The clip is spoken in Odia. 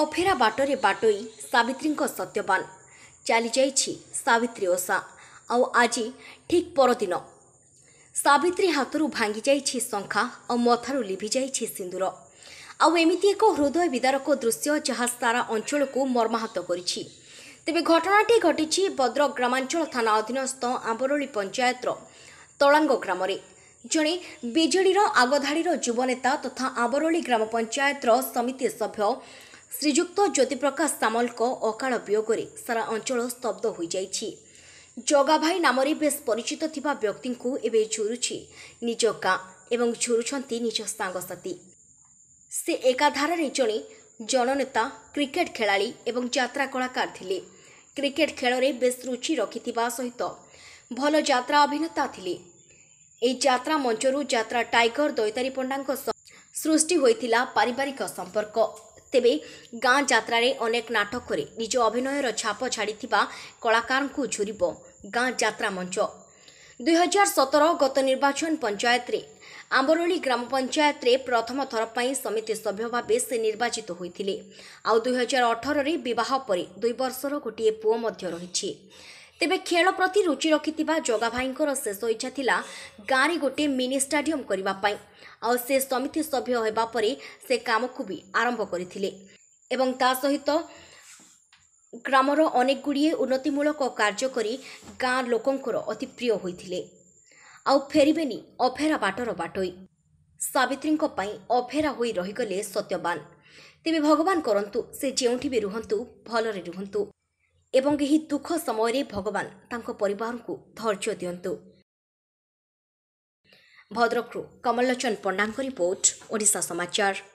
ଅଫେରା ବାଟରେ ବାଟୋଇ ସାବିତ୍ରୀଙ୍କ ସତ୍ୟବାନ ଚାଲିଯାଇଛି ସାବିତ୍ରୀ ଓଷା ଆଉ ଆଜି ଠିକ୍ ପରଦିନ ସାବିତ୍ରୀ ହାତରୁ ଭାଙ୍ଗିଯାଇଛି ଶଙ୍ଖା ଆଉ ମଥାରୁ ଲିଭିଯାଇଛି ସିନ୍ଦୁର ଆଉ ଏମିତି ଏକ ହୃଦୟ ବିଦାରକ ଦୃଶ୍ୟ ଯାହା ସାରା ଅଞ୍ଚଳକୁ ମର୍ମାହତ କରିଛି ତେବେ ଘଟଣାଟି ଘଟିଛି ଭଦ୍ରକ ଗ୍ରାମାଞ୍ଚଳ ଥାନା ଅଧୀନସ୍ଥ ଆମ୍ବରଳି ପଞ୍ଚାୟତର ତଳାଙ୍ଗ ଗ୍ରାମରେ ଜଣେ ବିଜେଡ଼ିର ଆଗଧାଡ଼ିର ଯୁବନେତା ତଥା ଆମ୍ବରଳି ଗ୍ରାମ ପଞ୍ଚାୟତର ସମିତି ସଭ୍ୟ ଶ୍ରୀଯୁକ୍ତ ଜ୍ୟୋତିପ୍ରକାଶ ସାମଲଙ୍କ ଅକାଳ ବିୟୋଗରେ ସାରା ଅଞ୍ଚଳ ସ୍ତବ୍ଧ ହୋଇଯାଇଛି ଜଗାଭାଇ ନାମରେ ବେଶ୍ ପରିଚିତ ଥିବା ବ୍ୟକ୍ତିଙ୍କୁ ଏବେ ଝୁରୁଛି ନିଜ ଗାଁ ଏବଂ ଝୁରୁଛନ୍ତି ନିଜ ସାଙ୍ଗସାଥୀ ସେ ଏକାଧାରାରେ ଜଣେ ଜନନେତା କ୍ରିକେଟ୍ ଖେଳାଳି ଏବଂ ଯାତ୍ରା କଳାକାର ଥିଲେ କ୍ରିକେଟ୍ ଖେଳରେ ବେଶ୍ ରୁଚି ରଖିଥିବା ସହିତ ଭଲ ଯାତ୍ରା ଅଭିନେତା ଥିଲେ ଏହି ଯାତ୍ରା ମଞ୍ଚରୁ ଯାତ୍ରା ଟାଇଗର ଦୈତାରୀ ପଣ୍ଡାଙ୍କ ସହ ସୃଷ୍ଟି ହୋଇଥିଲା ପାରିବାରିକ ସମ୍ପର୍କ ତେବେ ଗାଁ ଯାତ୍ରାରେ ଅନେକ ନାଟକରେ ନିଜ ଅଭିନୟର ଛାପ ଛାଡ଼ିଥିବା କଳାକାରଙ୍କୁ ଝୁରିବ ଗାଁ ଯାତ୍ରା ମଞ୍ଚ ଦୁଇହଜାର ସତର ଗତ ନିର୍ବାଚନ ପଞ୍ଚାୟତରେ ଆମ୍ବରୋଳି ଗ୍ରାମ ପଞ୍ଚାୟତରେ ପ୍ରଥମ ଥର ପାଇଁ ସମିତି ସଭ୍ୟ ଭାବେ ସେ ନିର୍ବାଚିତ ହୋଇଥିଲେ ଆଉ ଦୁଇହଜାର ଅଠରରେ ବିବାହ ପରେ ଦୁଇ ବର୍ଷର ଗୋଟିଏ ପୁଅ ମଧ୍ୟ ରହିଛି ତେବେ ଖେଳ ପ୍ରତି ରୁଚି ରଖିଥିବା ଜଗାଭାଇଙ୍କର ଶେଷ ଇଚ୍ଛା ଥିଲା ଗାଁରେ ଗୋଟିଏ ମିନି ଷ୍ଟାଡିୟମ୍ କରିବା ପାଇଁ ଆଉ ସେ ସମିତି ସଭ୍ୟ ହେବା ପରେ ସେ କାମକୁ ବି ଆରମ୍ଭ କରିଥିଲେ ଏବଂ ତା ସହିତ ଗ୍ରାମର ଅନେକଗୁଡ଼ିଏ ଉନ୍ନତିମୂଳକ କାର୍ଯ୍ୟ କରି ଗାଁ ଲୋକଙ୍କର ଅତି ପ୍ରିୟ ହୋଇଥିଲେ ଆଉ ଫେରିବେନି ଅଫେରା ବାଟର ବାଟୋଇ ସାବିତ୍ରୀଙ୍କ ପାଇଁ ଅଫେରା ହୋଇ ରହିଗଲେ ସତ୍ୟବାନ ତେବେ ଭଗବାନ କରନ୍ତୁ ସେ ଯେଉଁଠି ବି ରୁହନ୍ତୁ ଭଲରେ ରୁହନ୍ତୁ ଏବଂ ଏହି ଦୁଃଖ ସମୟରେ ଭଗବାନ ତାଙ୍କ ପରିବାରଙ୍କୁ ଧୈର୍ଯ୍ୟ ଦିଅନ୍ତୁ ଭଦ୍ରକରୁ କମଲଚନ୍ଦ ପଣ୍ଡାଙ୍କ ରିପୋର୍ଟ ଓଡ଼ିଶା ସମାଚାର